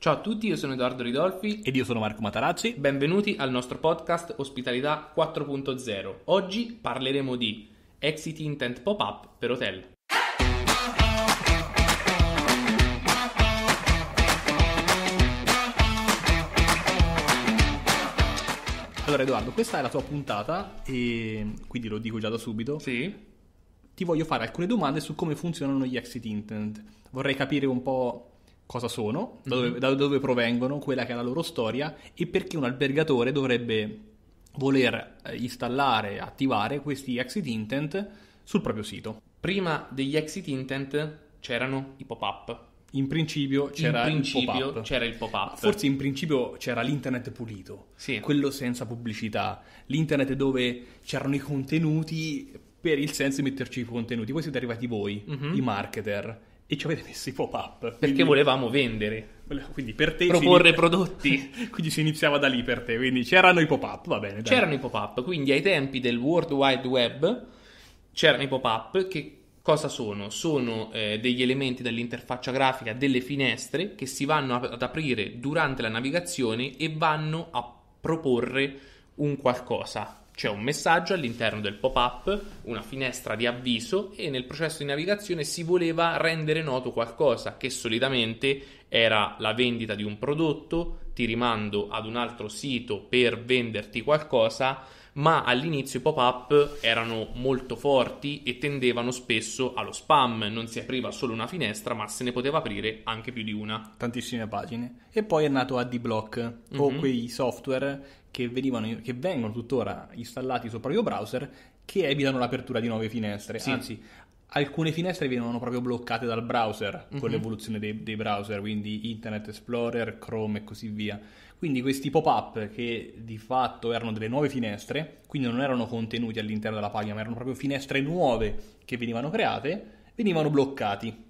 Ciao a tutti, io sono Edoardo Ridolfi ed io sono Marco Matarazzi. Benvenuti al nostro podcast Ospitalità 4.0. Oggi parleremo di Exit Intent Pop-up per hotel. Allora Edoardo, questa è la tua puntata e quindi lo dico già da subito. Sì. Ti voglio fare alcune domande su come funzionano gli exit intent. Vorrei capire un po' cosa sono, da mm-hmm. dove, da dove, provengono, quella che è la loro storia e perché un albergatore dovrebbe voler eh, installare, attivare questi exit intent sul proprio sito. Prima degli exit intent c'erano i pop-up. In principio, c'era, in principio il c'era, il pop-up. Forse in principio c'era l'internet pulito, sì. quello senza pubblicità, l'internet dove c'erano i contenuti per il senso di metterci i contenuti. Poi siete arrivati voi, mm-hmm. i marketer e ci avete messo i pop-up. Perché volevamo vendere. Quindi per te proporre inizia... prodotti. quindi si iniziava da lì per te, quindi c'erano i pop-up, va bene. Dai. C'erano i pop-up, quindi ai tempi del World Wide Web c'erano i pop-up che cosa sono? Sono eh, degli elementi dell'interfaccia grafica, delle finestre che si vanno ad aprire durante la navigazione e vanno a proporre un qualcosa c'è un messaggio all'interno del pop-up, una finestra di avviso e nel processo di navigazione si voleva rendere noto qualcosa che solitamente era la vendita di un prodotto, ti rimando ad un altro sito per venderti qualcosa, ma all'inizio i pop-up erano molto forti e tendevano spesso allo spam, non si apriva solo una finestra, ma se ne poteva aprire anche più di una. Tantissime pagine. E poi è nato AdBlock, mm-hmm. o mhm. quei software che, venivano, che vengono tuttora installati sopra il browser che evitano l'apertura di nuove finestre. Sì. Anzi, alcune finestre venivano proprio bloccate dal browser mm-hmm. con mhm. l'evoluzione dei, dei, browser, quindi Internet Explorer, Chrome e così via. Quindi questi pop-up che di fatto erano delle nuove finestre, quindi non erano contenuti all'interno della pagina, ma erano proprio finestre nuove che venivano create, venivano bloccati.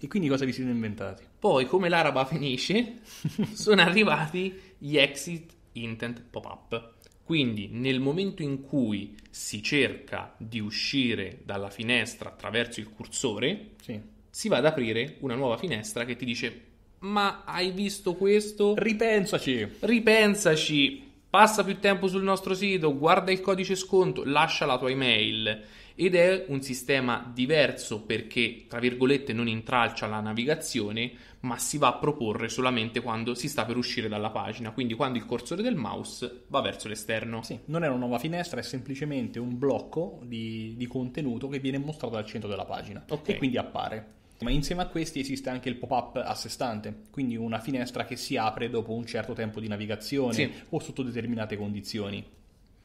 E quindi cosa vi siete inventati? Poi, come l'araba finisce, sono arrivati gli exit intent pop-up. Quindi nel momento in cui si cerca di uscire dalla finestra attraverso il cursore, sì. si va ad aprire una nuova finestra che ti dice ma hai visto questo? Ripensaci. Ripensaci. Passa più tempo sul nostro sito, guarda il codice sconto, lascia la tua email ed è un sistema diverso perché, tra virgolette, non intralcia la navigazione, ma si va a proporre solamente quando si sta per uscire dalla pagina, quindi quando il cursore del mouse va verso l'esterno. Sì, non è una nuova finestra, è semplicemente un blocco di, di contenuto che viene mostrato al centro della pagina okay. e quindi appare. Ma insieme a questi esiste anche il pop-up a sé stante, quindi una finestra che si apre dopo un certo tempo di navigazione sì. o sotto determinate condizioni.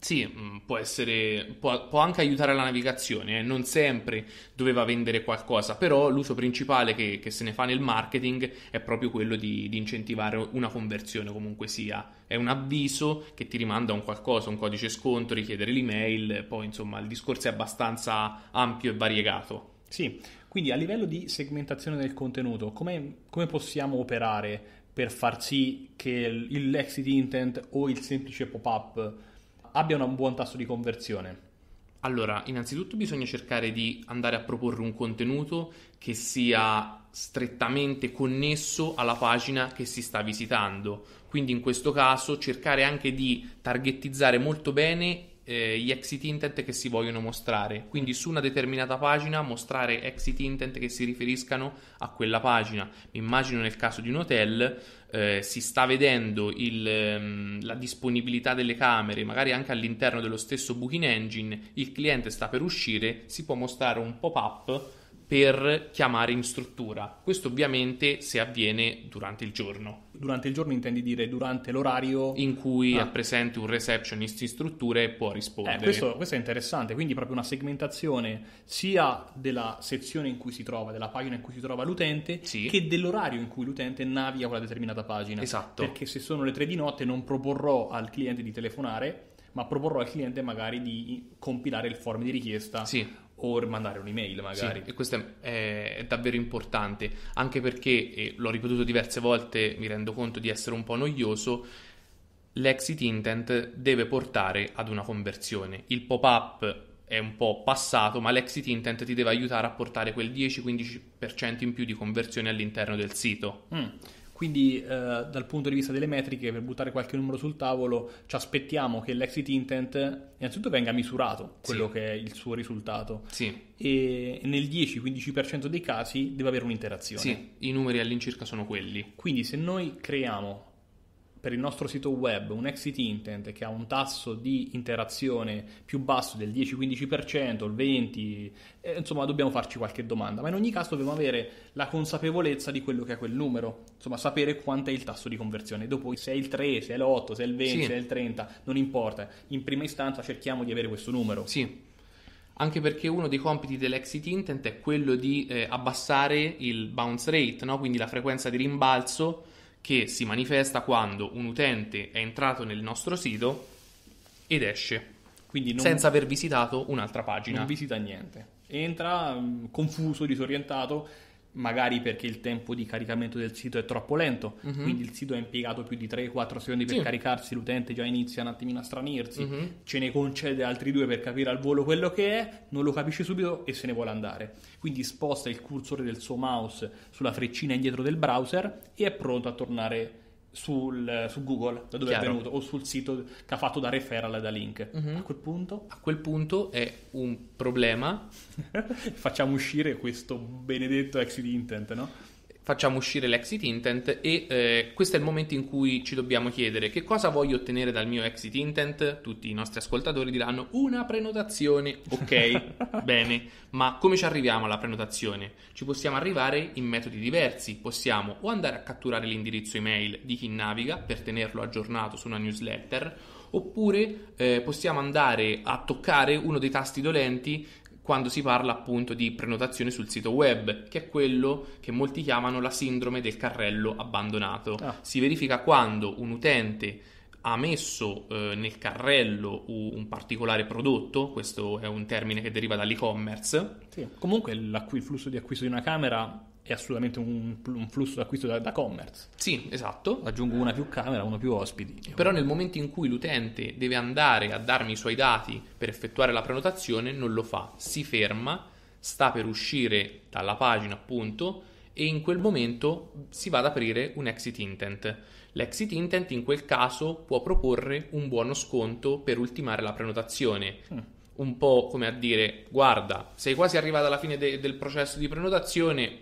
Sì, mm, può essere, può, può, anche aiutare la navigazione, eh. non sempre doveva vendere qualcosa, però l'uso principale che, che, se ne fa nel marketing è proprio quello di, di, incentivare una conversione comunque sia. È un avviso che ti rimanda a un qualcosa, un codice sconto, richiedere l'email, poi insomma il discorso è abbastanza ampio e variegato. Sì, quindi a livello di segmentazione del contenuto, come, come possiamo operare per far sì che l'exit intent o il semplice pop-up abbiano un buon tasso di conversione? Allora, innanzitutto bisogna cercare di andare a proporre un contenuto che sia strettamente connesso alla pagina che si sta visitando. Quindi in questo caso cercare anche di targettizzare molto bene eh, gli exit intent che si vogliono mostrare. Quindi su una determinata pagina mostrare exit intent che si riferiscano a quella pagina. Mi immagino nel caso di un hotel eh, si sta vedendo il, ehm, la disponibilità delle camere, magari anche all'interno dello stesso Booking Engine, il cliente sta per uscire, si può mostrare un pop-up per chiamare in struttura. Questo ovviamente se avviene durante il giorno. Durante il giorno intendi dire durante l'orario in cui ah. è presente un receptionist in struttura e può rispondere. Eh, questo, questo, è interessante, quindi proprio una segmentazione sia della sezione in cui si trova, della pagina in cui si trova l'utente, sì. che dell'orario in cui l'utente naviga quella determinata pagina. Esatto. Perché se sono le 3 di notte non proporrò al cliente di telefonare, ma proporrò al cliente magari di compilare il form di richiesta. Sì o mandare un'email magari. Sì, e questo è, è, davvero importante, anche perché, e l'ho ripetuto diverse volte, mi rendo conto di essere un po' noioso, l'exit intent deve portare ad una conversione. Il pop-up è un po' passato, ma l'exit intent ti deve aiutare a portare quel 10-15% in più di conversione all'interno del sito. Mm. Quindi eh, dal punto di vista delle metriche, per buttare qualche numero sul tavolo, ci aspettiamo che l'exit intent innanzitutto venga misurato, quello sì. che è il suo risultato. Sì. E nel 10-15% dei casi deve avere un'interazione. Sì, i numeri all'incirca sono quelli. Quindi se noi creiamo per il nostro sito web un exit intent che ha un tasso di interazione più basso del 10-15%, il 20%, eh, insomma dobbiamo farci qualche domanda, ma in ogni caso dobbiamo avere la consapevolezza di quello che è quel numero, insomma sapere quanto è il tasso di conversione, dopo se è il 3, se è l'8, se è il 20, sì. se è il 30, non importa, in prima istanza cerchiamo di avere questo numero. Sì anche perché uno dei compiti dell'exit intent è quello di eh, abbassare il bounce rate, no? quindi la frequenza di rimbalzo che si manifesta quando un utente è entrato nel nostro sito ed esce, quindi non, senza aver visitato un'altra pagina. Non visita niente. Entra mm, confuso, disorientato, magari perché il tempo di caricamento del sito è troppo lento, uh-huh. quindi il sito è impiegato più di 3-4 secondi per sì. caricarsi, l'utente già inizia un attimino a stranirsi, uh-huh. ce ne concede altri due per capire al volo quello che è, non lo capisce subito e se ne vuole andare. Quindi sposta il cursore del suo mouse sulla freccina indietro del browser e è pronto a tornare sul, su Google, da dove Chiaro. è venuto, o sul sito che ha fatto da referral da link. Uh-huh. Mhm. A quel punto? A quel punto è un problema. Facciamo uscire questo benedetto exit intent, no? facciamo uscire l'exit intent e eh, questo è il momento in cui ci dobbiamo chiedere che cosa voglio ottenere dal mio exit intent. Tutti i nostri ascoltatori diranno una prenotazione, ok, bene, ma come ci arriviamo alla prenotazione? Ci possiamo arrivare in metodi diversi, possiamo o andare a catturare l'indirizzo email di chi naviga per tenerlo aggiornato su una newsletter oppure eh, possiamo andare a toccare uno dei tasti dolenti quando si parla appunto di prenotazione sul sito web, che è quello che molti chiamano la sindrome del carrello abbandonato. Ah. Si verifica quando un utente ha messo eh, nel carrello un particolare prodotto, questo è un termine che deriva dall'e-commerce. Sì. Comunque il, il flusso di acquisto di una camera è assolutamente un, un flusso d'acquisto da, da, commerce. Sì, esatto, aggiungo una più camera, uno più ospiti. Però nel momento in cui l'utente deve andare a darmi i suoi dati per effettuare la prenotazione, non lo fa, si ferma, sta per uscire dalla pagina appunto e in quel momento si va ad aprire un exit intent. L'exit intent in quel caso può proporre un buono sconto per ultimare la prenotazione. Mm un po' come a dire guarda, sei quasi arrivata alla fine de- del processo di prenotazione,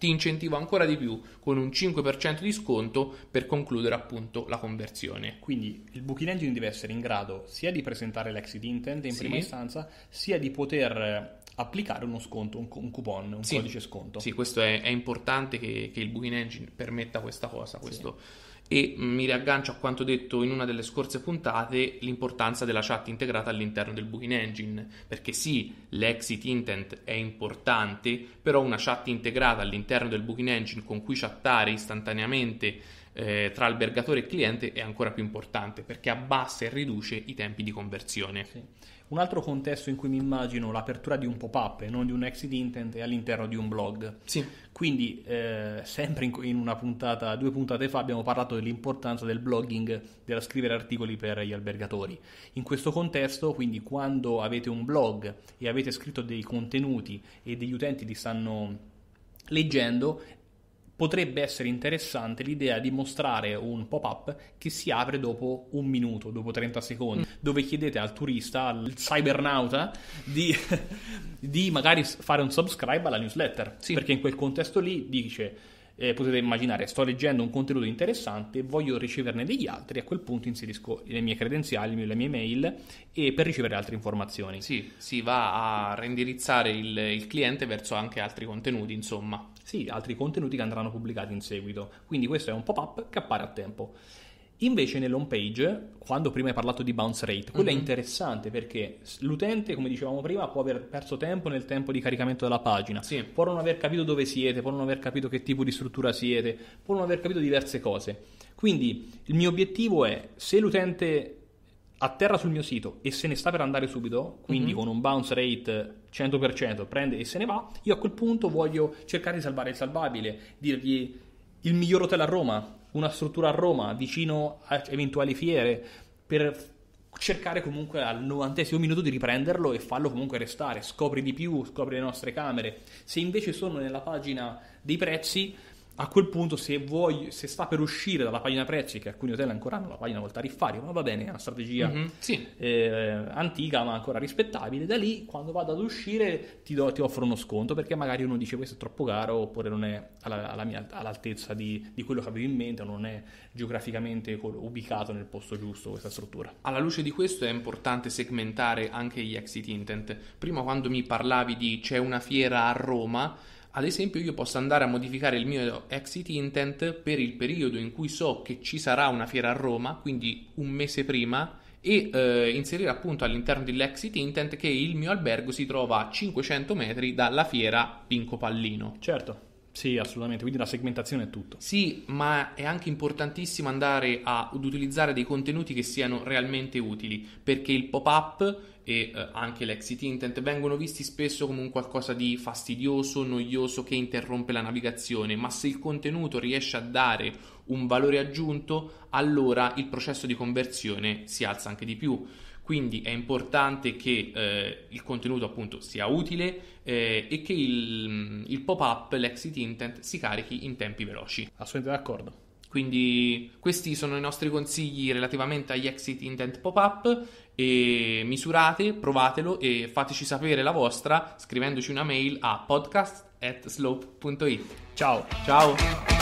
ti incentivo ancora di più con un 5% di sconto per concludere appunto la conversione. Quindi il Booking Engine deve essere in grado sia di presentare l'exit intent in sì. prima istanza, sia di poter eh, applicare uno sconto, un, un coupon, un sì. codice sconto. Sì, questo è, è importante che, che, il Booking Engine permetta questa cosa, questo sì e mi riaggancio a quanto detto in una delle scorse puntate l'importanza della chat integrata all'interno del booking engine perché sì l'exit intent è importante però una chat integrata all'interno del booking engine con cui chattare istantaneamente eh, tra albergatore e cliente è ancora più importante perché abbassa e riduce i tempi di conversione. Sì. Un altro contesto in cui mi immagino l'apertura di un pop-up e non di un exit intent è all'interno di un blog. Sì. Quindi, eh, sempre in, in, una puntata, due puntate fa, abbiamo parlato dell'importanza del blogging, della scrivere articoli per gli albergatori. In questo contesto, quindi, quando avete un blog e avete scritto dei contenuti e degli utenti li stanno leggendo, potrebbe essere interessante l'idea di mostrare un pop-up che si apre dopo un minuto, dopo 30 secondi, mm. dove chiedete al turista, al cybernauta, di, di magari fare un subscribe alla newsletter, sì. perché in quel contesto lì dice... Eh, potete immaginare, sto leggendo un contenuto interessante, voglio riceverne degli altri, a quel punto inserisco le mie credenziali, le mie mail e per ricevere altre informazioni. Sì, si va a reindirizzare il, il cliente verso anche altri contenuti, insomma sì, altri contenuti che andranno pubblicati in seguito. Quindi questo è un pop-up che appare a tempo. Invece nell'home page, quando prima hai parlato di bounce rate, quello mm-hmm. è interessante perché l'utente, come dicevamo prima, può aver perso tempo nel tempo di caricamento della pagina, sì. può non aver capito dove siete, può non aver capito che tipo di struttura siete, può non aver capito diverse cose. Quindi il mio obiettivo è, se l'utente atterra sul mio sito e se ne sta per andare subito, quindi mm-hmm. con un bounce rate 100%, prende e se ne va, io a quel punto voglio cercare di salvare il salvabile, dirgli il miglior hotel a Roma, una struttura a Roma, vicino a eventuali fiere, per cercare comunque al 90 minuto di riprenderlo e farlo comunque restare, scopri di più, scopri le nostre camere. Se invece sono nella pagina dei prezzi, a quel punto se, vuoi, se sta per uscire dalla pagina prezzi, che alcuni hotel ancora hanno la pagina col tariffario, ma va bene, è una strategia mm-hmm, sì. eh, antica ma ancora rispettabile, da lì quando vado ad uscire ti, do, ti, offro uno sconto perché magari uno dice questo è troppo caro oppure non è alla, alla mia, all'altezza di, di, quello che avevo in mente o non è geograficamente ubicato nel posto giusto questa struttura. Alla luce di questo è importante segmentare anche gli exit intent. Prima quando mi parlavi di c'è una fiera a Roma, ad esempio io posso andare a modificare il mio exit intent per il periodo in cui so che ci sarà una fiera a Roma, quindi un mese prima, e eh, inserire appunto all'interno dell'exit intent che il mio albergo si trova a 500 metri dalla fiera Pinco Pallino. Certo. Sì, assolutamente, quindi la segmentazione è tutto. Sì, ma è anche importantissimo andare a, ad utilizzare dei contenuti che siano realmente utili, perché il pop-up e eh, anche l'exit intent vengono visti spesso come un qualcosa di fastidioso, noioso, che interrompe la navigazione, ma se il contenuto riesce a dare un valore aggiunto, allora il processo di conversione si alza anche di più. Quindi è importante che eh, il contenuto appunto sia utile eh, e che il, mm, il, pop-up, l'exit intent, si carichi in tempi veloci. Assolutamente d'accordo. Quindi questi sono i nostri consigli relativamente agli exit intent pop-up e misurate, provatelo e fateci sapere la vostra scrivendoci una mail a podcast.slope.it. Ciao! Ciao!